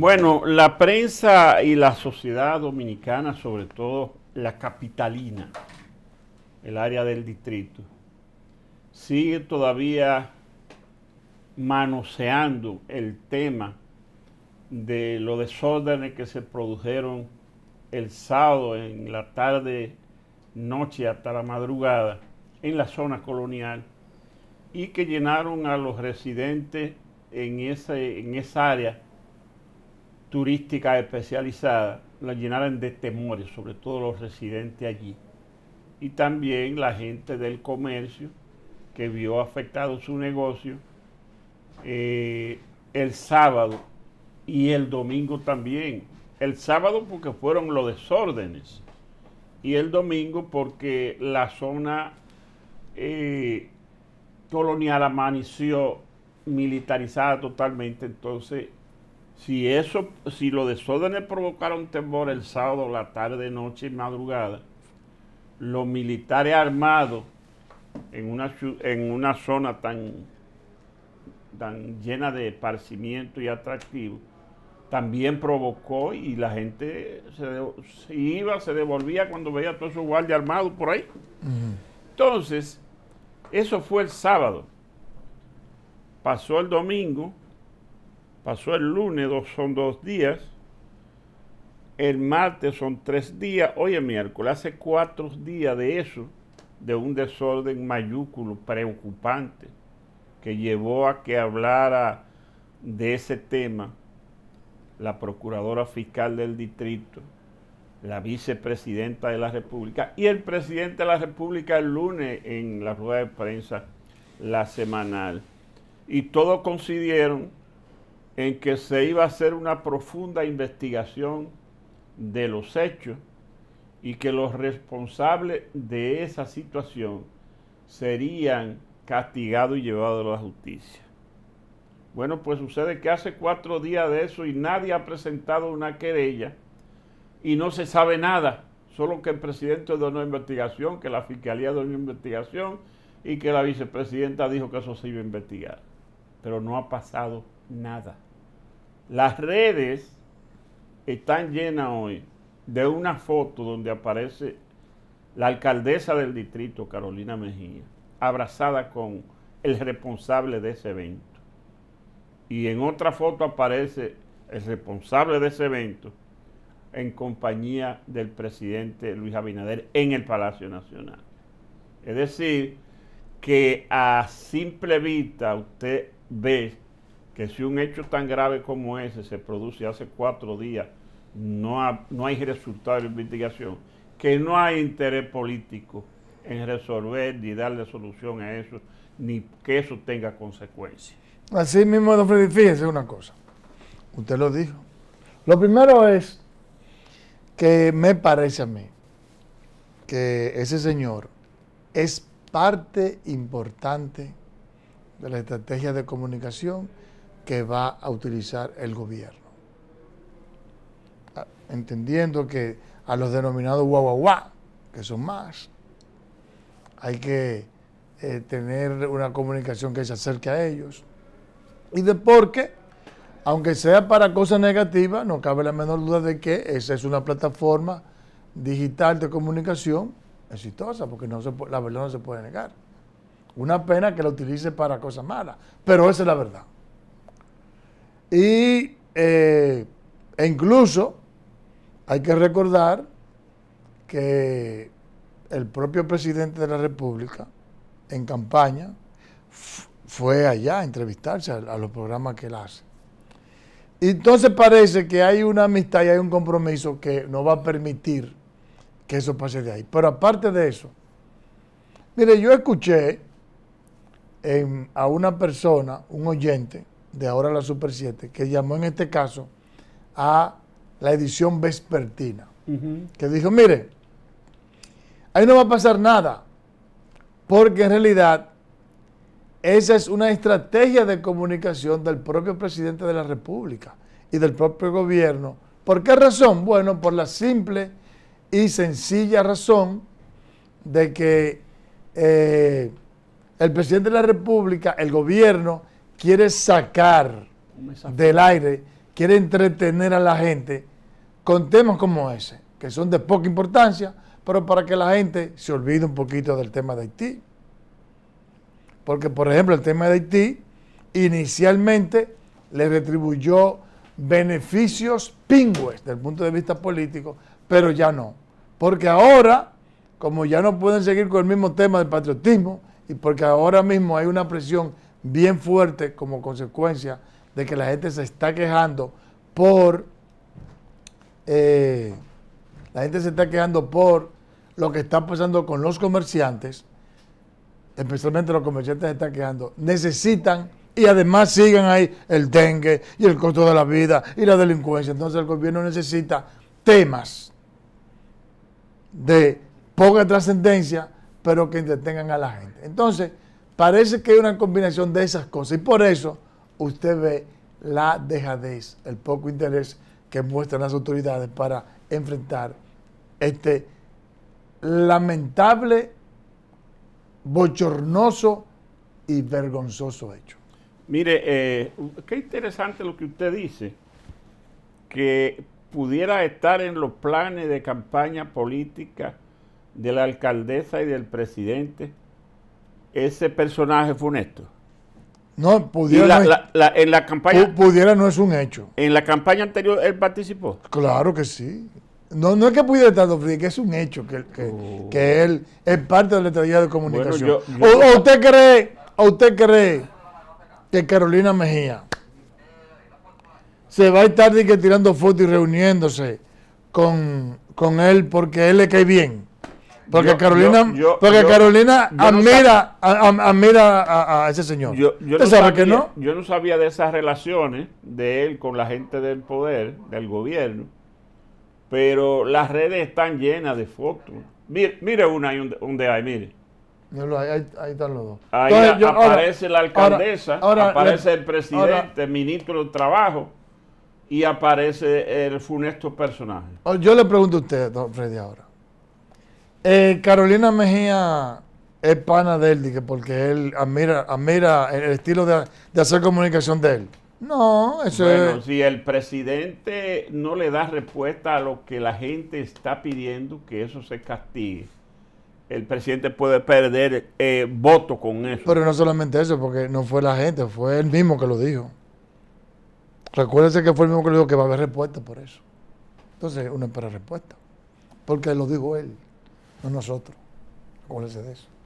Bueno, la prensa y la sociedad dominicana, sobre todo la capitalina, el área del distrito, sigue todavía manoseando el tema de los desórdenes que se produjeron el sábado en la tarde, noche hasta la madrugada en la zona colonial y que llenaron a los residentes en, en esa área turística especializada, la llenaron de temores, sobre todo los residentes allí. Y también la gente del comercio que vio afectado su negocio eh, el sábado y el domingo también. El sábado porque fueron los desórdenes y el domingo porque la zona eh, colonial amaneció militarizada totalmente, entonces si eso, si los desórdenes provocaron temor el sábado, la tarde, noche y madrugada, los militares armados en una, en una zona tan, tan llena de esparcimiento y atractivo, también provocó y la gente se, iba, se devolvía cuando veía a todos esos guardias armados por ahí. Entonces, eso fue el sábado. Pasó el domingo, Pasó el lunes, son dos días. El martes son tres días. Hoy es miércoles. Hace cuatro días de eso, de un desorden mayúsculo preocupante que llevó a que hablara de ese tema la procuradora fiscal del distrito, la vicepresidenta de la República y el presidente de la República el lunes en la rueda de prensa, la semanal. Y todos coincidieron en que se iba a hacer una profunda investigación de los hechos y que los responsables de esa situación serían castigados y llevados a la justicia. Bueno, pues sucede que hace cuatro días de eso y nadie ha presentado una querella y no se sabe nada, solo que el presidente donó investigación, que la fiscalía donó investigación y que la vicepresidenta dijo que eso se iba a investigar, pero no ha pasado nada. Las redes están llenas hoy de una foto donde aparece la alcaldesa del distrito, Carolina Mejía, abrazada con el responsable de ese evento. Y en otra foto aparece el responsable de ese evento en compañía del presidente Luis Abinader en el Palacio Nacional. Es decir, que a simple vista usted ve que si un hecho tan grave como ese se produce hace cuatro días, no, no hay resultado de investigación, que no hay interés político en resolver ni darle solución a eso, ni que eso tenga consecuencias. Así mismo, don Freddy, fíjese una cosa. Usted lo dijo. Lo primero es que me parece a mí que ese señor es parte importante de la estrategia de comunicación que va a utilizar el gobierno. Ah, entendiendo que a los denominados guaguaguá, que son más, hay que eh, tener una comunicación que se acerque a ellos. Y de por qué, aunque sea para cosas negativas, no cabe la menor duda de que esa es una plataforma digital de comunicación exitosa, porque no la verdad no se puede negar. Una pena que la utilice para cosas malas, pero esa es la verdad. Y eh, incluso hay que recordar que el propio presidente de la República en campaña fue allá a entrevistarse a, los programas que él hace. entonces parece que hay una amistad y hay un compromiso que no va a permitir que eso pase de ahí. Pero aparte de eso, mire, yo escuché a una persona, un oyente, de ahora la Super 7, que llamó en este caso a la edición vespertina, que dijo, mire, ahí no va a pasar nada, porque en realidad esa es una estrategia de comunicación del propio presidente de la República y del propio gobierno. ¿Por qué razón? Bueno, por la simple y sencilla razón de que eh, el presidente de la República, el gobierno, quiere sacar del aire, quiere entretener a la gente con temas como ese, que son de poca importancia, pero para que la gente se olvide un poquito del tema de Haití. Porque, por ejemplo, el tema de Haití inicialmente le retribuyó beneficios pingües desde el punto de vista político, pero ya no. Porque ahora, como ya no pueden seguir con el mismo tema del patriotismo, y porque ahora mismo hay una presión bien fuerte como consecuencia de que la gente se está quejando por eh, la gente se está quejando por lo que está pasando con los comerciantes, especialmente los comerciantes se están quejando, necesitan y además siguen ahí el dengue y el costo de la vida y la delincuencia. Entonces el gobierno necesita temas de poca trascendencia, pero que entretengan a la gente. Entonces, Parece que hay una combinación de esas cosas y por eso usted ve la dejadez, el poco interés que muestran las autoridades para enfrentar este lamentable, bochornoso y vergonzoso hecho. Mire, eh, qué interesante lo que usted dice, que pudiera estar en los planes de campaña política de la alcaldesa y del presidente ese personaje funesto. No, pudiera. en la campaña. Pudiera no es un hecho. En la campaña anterior él participó. Claro que sí. No, no es que pudiera estar que es un hecho que, oh. que, él es parte de la estrategia de comunicación. o, usted cree, usted cree que Carolina Mejía se va a estar tirando fotos y reuniéndose con, con él porque él le cae bien? Porque Carolina, porque Carolina admira, a, ese señor. Yo, no sabía, no? Yo no sabía de esas relaciones de él con la gente del poder, del gobierno, pero las redes están llenas de fotos. Mire, una y un, mire. Ahí, están los dos. Ahí aparece la alcaldesa, aparece el presidente, el ministro del trabajo y aparece el funesto personaje. Oh, yo le pregunto a usted, don Freddy, ahora. Eh, Carolina Mejía es pana de él, porque él admira, admira el estilo de, hacer comunicación de él. No, eso bueno, si el presidente no le da respuesta a lo que la gente está pidiendo, que eso se castigue. El presidente puede perder eh, voto con eso. Pero no solamente eso, porque no fue la gente, fue él mismo que lo dijo. recuérdese que fue el mismo que lo dijo que va a haber respuesta por eso. Entonces uno espera respuesta, porque lo dijo él no nosotros. el de eso.